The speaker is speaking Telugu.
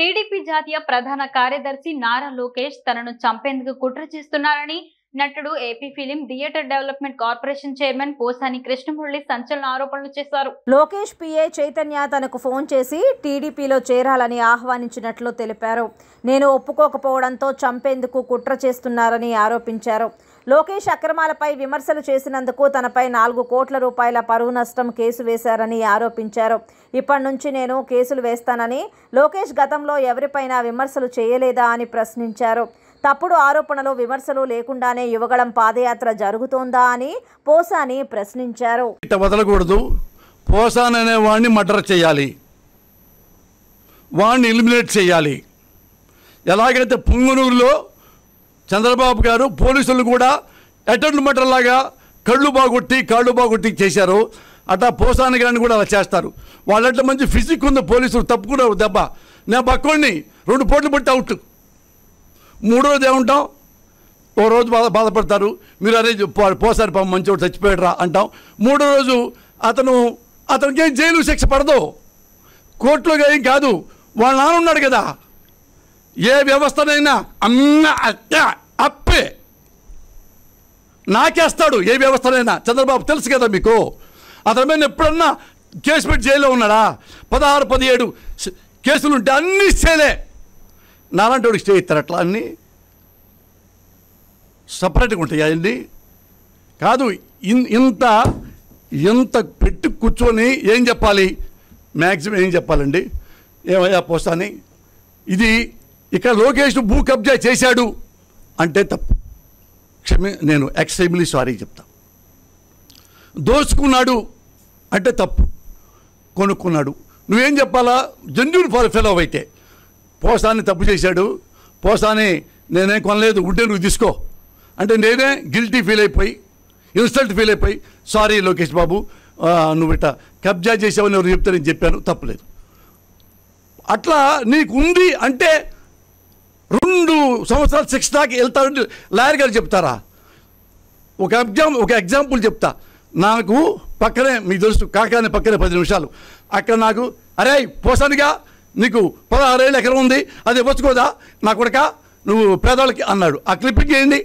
టీడీపీ జాతీయ ప్రధాన కార్యదర్శి నారా లోకేష్ తనను చంపేందుకు కుట్ర చేస్తున్నారని నటుడు AP film theatre development corporation chairman Posani Krishnamurali సంచలన ఆరోపణలు చేశారు లోకేష్ పిఏ చైతన్య తనకు ఫోన్ చేసి టీడీపీలో చేరాలని ఆహ్వానించినట్లు తెలిపారు నేను ఒప్పుకోకపోవడంతో చంపేందుకు కుట్ర చేస్తున్నారని ఆరోపించారు లోకేష్ అక్రమాలపై విమర్శలు చేసినందుకు తనపై నాలుగు కోట్ల రూపాయల పరువు నష్టం కేసు వేశారని ఆరోపించారు ఇప్పటి నుంచి నేను కేసులు వేస్తానని లోకేష్ గతంలో ఎవరిపైనా విమర్శలు చేయలేదా అని ప్రశ్నించారు తప్పుడు ఆరోపణలు విమర్శలు లేకుండానే యువగళం పాదయాత్ర జరుగుతోందా అని పోసాని ప్రశ్నించారు వదలకూడదు పోసాన్ వాడిని మర్డర్ చేయాలి వాడిని ఎలిమినేట్ చేయాలి ఎలాగైతే పుంగనూరులో చంద్రబాబు గారు పోలీసులు కూడా అటెండ్ మర్డర్ లాగా కళ్ళు బాగొట్టి కాళ్ళు బాగొట్టి చేశారు అట్లా పోసాని గారిని కూడా అలా చేస్తారు వాళ్ళట్లా మంచి ఫిజిక్ ఉంది పోలీసులు తప్పుకున్నారు దెబ్బ నేను పక్కోడిని రెండు పోట్లు పట్టి అవుట్ మూడో రోజు ఏముంటాం ఓ రోజు బాధ బాధపడతారు మీరు అరే పోసారి పాపం మంచోడు రా అంటాం మూడో రోజు అతను అతనికి ఏం జైలు శిక్ష పడదు కోర్టులో ఏం కాదు వాళ్ళ నాన్న ఉన్నాడు కదా ఏ వ్యవస్థనైనా అన్న అక్క అప్పే నాకేస్తాడు ఏ వ్యవస్థనైనా చంద్రబాబు తెలుసు కదా మీకు అతని మీద ఎప్పుడన్నా కేసు పెట్టి జైల్లో ఉన్నాడా పదహారు పదిహేడు కేసులు ఉంటే అన్నీ చేయలే నాలాంటి వాడికి స్టే ఇస్తారు అట్లా అన్నీ సపరేట్గా ఉంటాయి అవన్నీ కాదు ఇంత ఇంత పెట్టి కూర్చొని ఏం చెప్పాలి మ్యాక్సిమం ఏం చెప్పాలండి ఏమయ్యా పోస్తాని ఇది ఇక్కడ లోకేష్ భూ కబ్జా చేశాడు అంటే తప్పు క్షమి నేను ఎక్స్ట్రీమ్లీ సారీ చెప్తా దోచుకున్నాడు అంటే తప్పు కొనుక్కున్నాడు నువ్వేం చెప్పాలా జన్యున్ ఫాలో ఫెలో అయితే పోస్తాన్ని తప్పు చేశాడు పోస్తాన్ని నేనే కొనలేదు ఉంటే నువ్వు తీసుకో అంటే నేనే గిల్టీ ఫీల్ అయిపోయి ఇన్సల్ట్ ఫీల్ అయిపోయి సారీ లోకేష్ బాబు నువ్వు ఇట్ట కబ్జా చేసావని ఎవరు చెప్తే నేను చెప్పాను తప్పలేదు అట్లా నీకు ఉంది అంటే రెండు సంవత్సరాలు సిక్స్ దాకా వెళ్తాడు లాయర్ గారు చెప్తారా ఒక ఎగ్జామ్ ఒక ఎగ్జాంపుల్ చెప్తా నాకు పక్కనే మీకు తెలుసు కాకానే పక్కనే పది నిమిషాలు అక్కడ నాకు అరే పోసానిగా నీకు పదహారు ఏళ్ళు ఎకరం ఉంది అది ఇవ్వచ్చుకోదా నా కొడక నువ్వు పేదవాళ్ళకి అన్నాడు ఆ క్లిప్పింగ్ ఏంటి